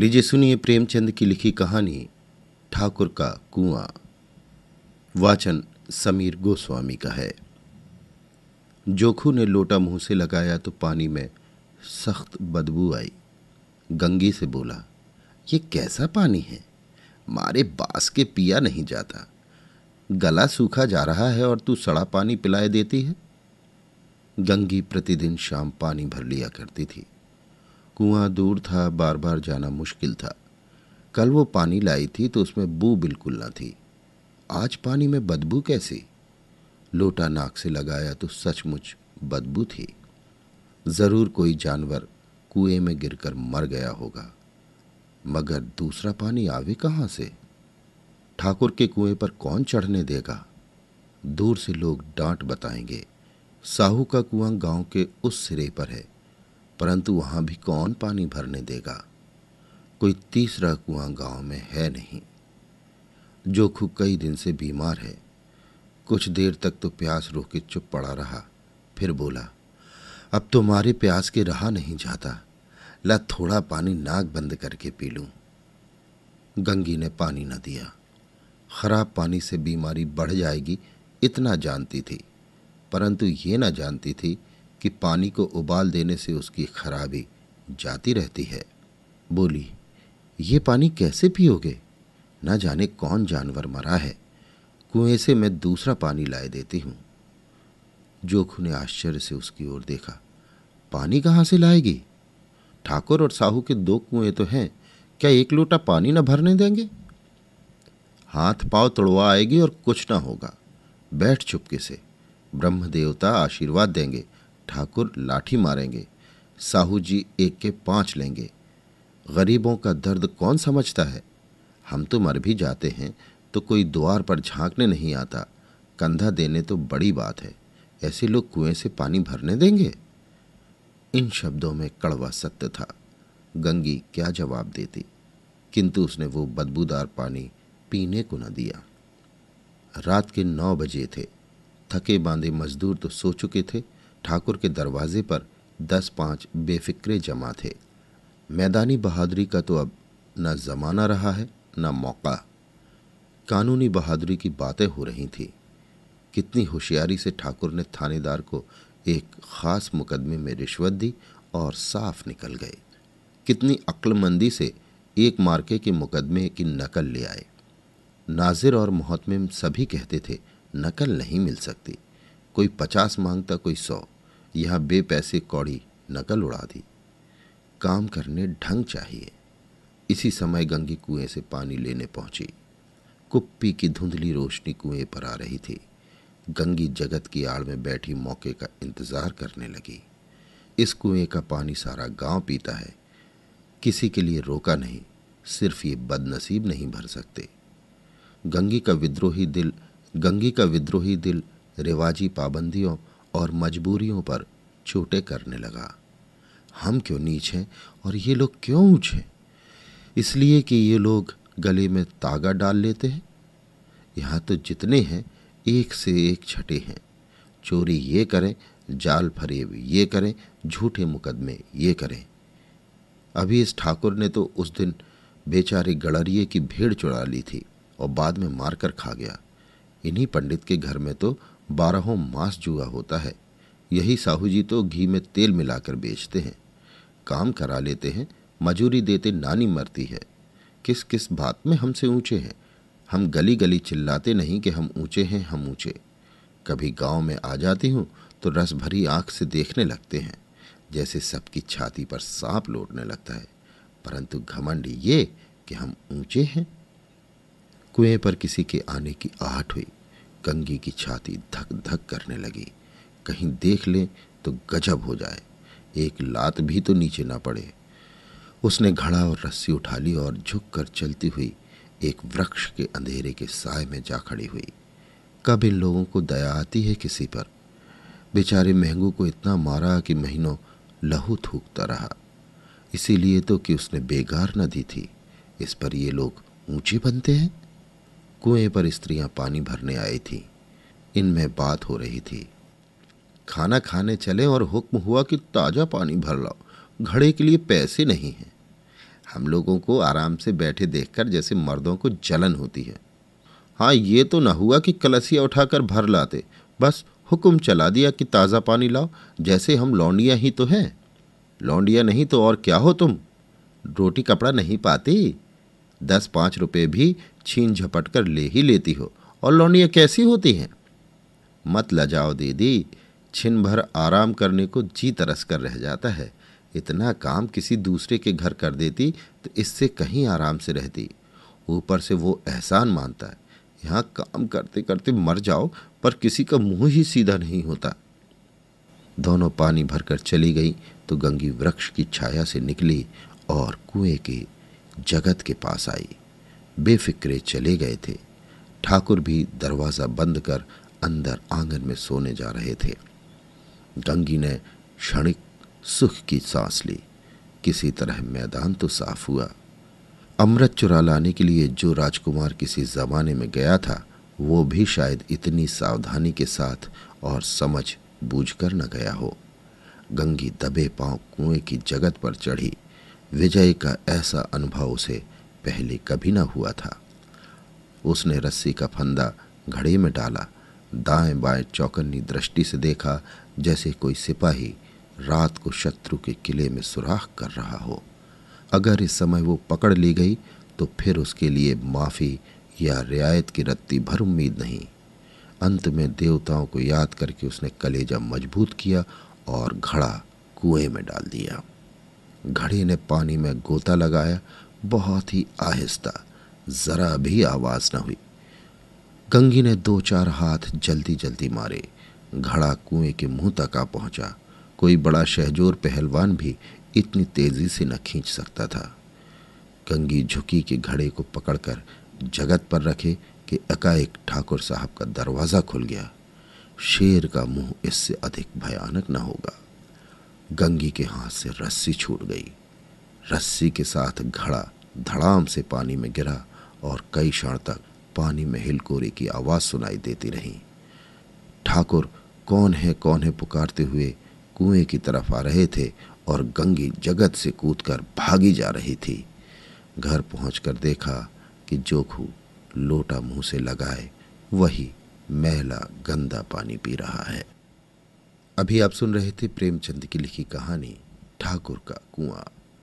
लीजिए सुनिए प्रेमचंद की लिखी कहानी ठाकुर का कुआं वाचन समीर गोस्वामी का है जोखू ने लोटा मुंह से लगाया तो पानी में सख्त बदबू आई गंगी से बोला ये कैसा पानी है मारे बास के पिया नहीं जाता गला सूखा जा रहा है और तू सड़ा पानी पिलाए देती है गंगी प्रतिदिन शाम पानी भर लिया करती थी कुआं दूर था बार बार जाना मुश्किल था कल वो पानी लाई थी तो उसमें बू बिल्कुल ना थी आज पानी में बदबू कैसी लोटा नाक से लगाया तो सचमुच बदबू थी ज़रूर कोई जानवर कुएं में गिरकर मर गया होगा मगर दूसरा पानी आवे कहाँ से ठाकुर के कुएं पर कौन चढ़ने देगा दूर से लोग डांट बताएंगे साहू का कुआं गांव के उस सिरे पर है परंतु वहां भी कौन पानी भरने देगा कोई तीसरा कुआं गांव में है नहीं जोखू कई दिन से बीमार है कुछ देर तक तो प्यास के चुप पड़ा रहा फिर बोला अब तो मारे प्यास के रहा नहीं जाता ला थोड़ा पानी नाक बंद करके पी लूं गंगी ने पानी न दिया खराब पानी से बीमारी बढ़ जाएगी इतना जानती थी परंतु ये ना जानती थी कि पानी को उबाल देने से उसकी खराबी जाती रहती है बोली ये पानी कैसे पियोगे न जाने कौन जानवर मरा है कुएं से मैं दूसरा पानी लाए देती हूँ जोखू ने आश्चर्य से उसकी ओर देखा पानी कहाँ से लाएगी ठाकुर और साहू के दो कुएं तो हैं क्या एक लोटा पानी न भरने देंगे हाथ पांव तोड़वा आएगी और कुछ ना होगा बैठ चुपके से ब्रह्म देवता आशीर्वाद देंगे ठाकुर लाठी मारेंगे साहू जी एक के पांच लेंगे गरीबों का दर्द कौन समझता है हम तो मर भी जाते हैं तो कोई द्वार पर झांकने नहीं आता कंधा देने तो बड़ी बात है ऐसे लोग कुएं से पानी भरने देंगे इन शब्दों में कड़वा सत्य था गंगी क्या जवाब देती किंतु उसने वो बदबूदार पानी पीने को न दिया रात के नौ बजे थे थके बांधे मजदूर तो सो चुके थे ठाकुर के दरवाजे पर दस पाँच बेफिक्रे जमा थे मैदानी बहादुरी का तो अब न ज़माना रहा है न मौका कानूनी बहादुरी की बातें हो रही थी कितनी होशियारी से ठाकुर ने थानेदार को एक ख़ास मुकदमे में रिश्वत दी और साफ निकल गए कितनी अक्लमंदी से एक मार्के के मुकदमे की नकल ले आए नाजिर और मोहतम सभी कहते थे नकल नहीं मिल सकती कोई पचास मांगता कोई सौ यह बेपैसे कौड़ी नकल उड़ा दी काम करने ढंग चाहिए इसी समय गंगी कुएं से पानी लेने पहुंची कुप्पी की धुंधली रोशनी कुएं पर आ रही थी गंगी जगत की आड़ में बैठी मौके का इंतजार करने लगी इस कुएं का पानी सारा गांव पीता है किसी के लिए रोका नहीं सिर्फ ये बदनसीब नहीं भर सकते गंगी का विद्रोही दिल गंगी का विद्रोही दिल रिवाजी पाबंदियों और मजबूरियों पर छोटे करने लगा हम क्यों नीच हैं और ये लोग क्यों हैं इसलिए कि ये लोग गले में तागा डाल लेते हैं यहाँ तो जितने हैं एक से एक छठे हैं चोरी ये करें जाल फरेब ये करें झूठे मुकदमे ये करें अभी इस ठाकुर ने तो उस दिन बेचारे गड़रिए की भेड़ चुरा ली थी और बाद में मारकर खा गया इन्हीं पंडित के घर में तो बारहों मास जुआ होता है यही साहू जी तो घी में तेल मिलाकर बेचते हैं काम करा लेते हैं मजूरी देते नानी मरती है किस किस बात में हमसे ऊंचे हैं हम गली गली चिल्लाते नहीं कि हम ऊंचे हैं हम ऊंचे कभी गांव में आ जाती हूँ तो रस भरी आंख से देखने लगते हैं जैसे सबकी छाती पर सांप लौटने लगता है परंतु घमंड ये कि हम ऊंचे हैं कुएं पर किसी के आने की आहट हुई कंगी की छाती धक धक करने लगी कहीं देख ले तो गजब हो जाए एक लात भी तो नीचे ना पड़े उसने घड़ा और रस्सी उठा ली और झुक कर चलती हुई एक वृक्ष के अंधेरे के साय में जा खड़ी हुई कब इन लोगों को दया आती है किसी पर बेचारे महंगू को इतना मारा कि महीनों लहू थूकता रहा इसीलिए तो कि उसने बेगार न दी थी इस पर ये लोग ऊंचे बनते हैं कुएं पर स्त्रियां पानी भरने आई थीं इनमें बात हो रही थी खाना खाने चले और हुक्म हुआ कि ताज़ा पानी भर लाओ घड़े के लिए पैसे नहीं हैं हम लोगों को आराम से बैठे देखकर जैसे मर्दों को जलन होती है हाँ ये तो ना हुआ कि कलसिया उठाकर भर लाते बस हुक्म चला दिया कि ताज़ा पानी लाओ जैसे हम लौंडियाँ ही तो हैं लौंडिया नहीं तो और क्या हो तुम रोटी कपड़ा नहीं पाती दस पाँच रुपये भी छीन झपट कर ले ही लेती हो और लौंडियाँ कैसी होती हैं मत लजाओ दीदी छिन भर आराम करने को जी तरस कर रह जाता है इतना काम किसी दूसरे के घर कर देती तो इससे कहीं आराम से रहती ऊपर से वो एहसान मानता है यहाँ काम करते करते मर जाओ पर किसी का मुंह ही सीधा नहीं होता दोनों पानी भरकर चली गई तो गंगी वृक्ष की छाया से निकली और कुएं के जगत के पास आई बेफिक्रे चले गए थे ठाकुर भी दरवाज़ा बंद कर अंदर आंगन में सोने जा रहे थे गंगी ने क्षणिक सुख की सांस ली किसी तरह मैदान तो साफ हुआ अमृत चुरा लाने के लिए जो राजकुमार किसी जमाने में गया था वो भी शायद इतनी सावधानी के साथ और समझ बूझ कर न गया हो गंगी दबे पांव कुएं की जगत पर चढ़ी विजय का ऐसा अनुभव उसे पहले कभी ना हुआ था उसने रस्सी का फंदा घड़े में डाला दाएं बाएं चौकन्नी दृष्टि से देखा जैसे कोई सिपाही रात को शत्रु के किले में सुराख कर रहा हो अगर इस समय वो पकड़ ली गई तो फिर उसके लिए माफ़ी या रियायत की रत्ती भर उम्मीद नहीं अंत में देवताओं को याद करके उसने कलेजा मजबूत किया और घड़ा कुएं में डाल दिया घड़े ने पानी में गोता लगाया बहुत ही आहिस्ता जरा भी आवाज न हुई गंगी ने दो चार हाथ जल्दी जल्दी मारे घड़ा कुएं के मुंह तक आ पहुंचा कोई बड़ा शहजोर पहलवान भी इतनी तेजी से न खींच सकता था गंगी झुकी के घड़े को पकड़कर जगत पर रखे कि एकाएक ठाकुर साहब का दरवाज़ा खुल गया शेर का मुंह इससे अधिक भयानक न होगा गंगी के हाथ से रस्सी छूट गई रस्सी के साथ घड़ा धड़ाम से पानी में गिरा और कई क्षण तक पानी में हिलकोरे की आवाज़ सुनाई देती रही ठाकुर कौन है कौन है पुकारते हुए कुएं की तरफ आ रहे थे और गंगी जगत से कूदकर भागी जा रही थी घर पहुंचकर देखा कि जोखू लोटा मुंह से लगाए वही मैला गंदा पानी पी रहा है अभी आप सुन रहे थे प्रेमचंद की लिखी कहानी ठाकुर का कुआं